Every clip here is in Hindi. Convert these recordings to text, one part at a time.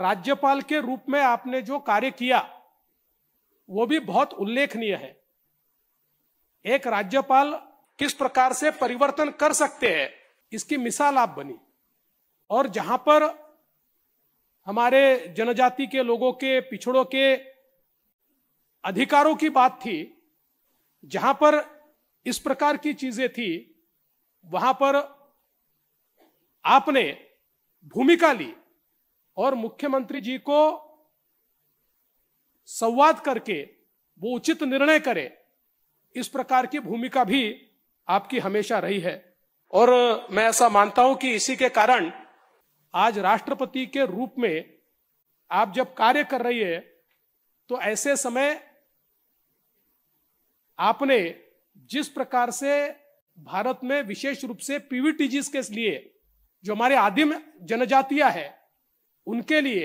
राज्यपाल के रूप में आपने जो कार्य किया वो भी बहुत उल्लेखनीय है एक राज्यपाल किस प्रकार से परिवर्तन कर सकते हैं इसकी मिसाल आप बनी और जहां पर हमारे जनजाति के लोगों के पिछड़ों के अधिकारों की बात थी जहां पर इस प्रकार की चीजें थी वहां पर आपने भूमिका ली और मुख्यमंत्री जी को संवाद करके वो उचित निर्णय करे इस प्रकार की भूमिका भी आपकी हमेशा रही है और मैं ऐसा मानता हूं कि इसी के कारण आज राष्ट्रपति के रूप में आप जब कार्य कर रही है तो ऐसे समय आपने जिस प्रकार से भारत में विशेष रूप से पीवीटीजीस के लिए जो हमारे आदिम जनजातियां हैं उनके लिए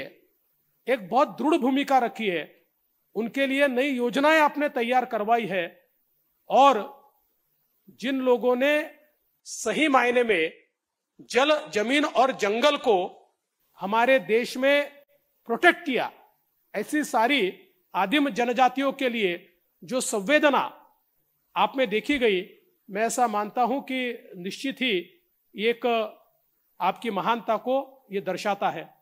एक बहुत दृढ़ भूमिका रखी है उनके लिए नई योजनाएं आपने तैयार करवाई है और जिन लोगों ने सही मायने में जल जमीन और जंगल को हमारे देश में प्रोटेक्ट किया ऐसी सारी आदिम जनजातियों के लिए जो संवेदना आप में देखी गई मैं ऐसा मानता हूं कि निश्चित ही एक आपकी महानता को ये दर्शाता है